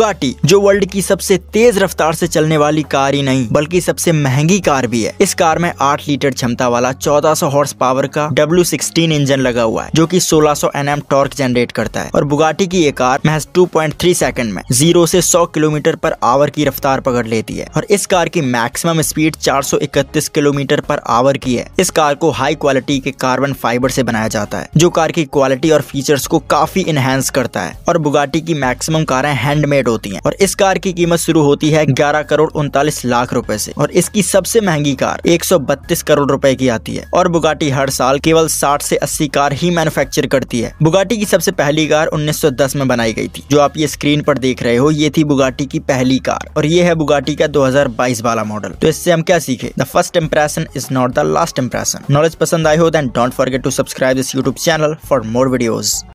Bugatti जो world की सबसे तेज रफ्तार से चलने वाली कार ही नहीं बल्कि सबसे महंगी कार भी है इस कार में आठ लीटर क्षमता वाला चौदह सौ हॉर्स पावर का डब्ल्यू सिक्सटीन इंजन लगा हुआ है जो की सोलह सौ एनएम टॉर्क जनरेट करता है और बुगाटी की ये कार महज टू पॉइंट थ्री सेकंड में जीरो से सौ किलोमीटर पर आवर की रफ्तार पकड़ लेती है और इस कार की मैक्सिमम स्पीड चार सौ इकतीस किलोमीटर पर आवर की है इस कार को हाई क्वालिटी के कार्बन फाइबर से बनाया जाता है जो कार की क्वालिटी और फीचर्स को काफी इनहेंस करता है और बुगाटी की मैक्सिमम कारें हैंडमेड होती है और इस कार की कीमत शुरू होती है ग्यारह करोड़ उनतालीस लाख रूपए ऐसी और इसकी सबसे महंगी कार एक करोड़ रूपए की आती है और बुगाटी हर साल केवल साठ ऐसी अस्सी कार ही मैन्युफैक्चर करती है बुगाटी की सबसे पहली कार 1910 में बनाई गई थी जो आप ये स्क्रीन पर देख रहे हो ये थी बुगाटी की पहली कार और ये है बुगाटी का 2022 वाला मॉडल तो इससे हम क्या सीखे the first impression is not the last impression knowledge पसंद आई हो then don't forget to subscribe this YouTube channel for more videos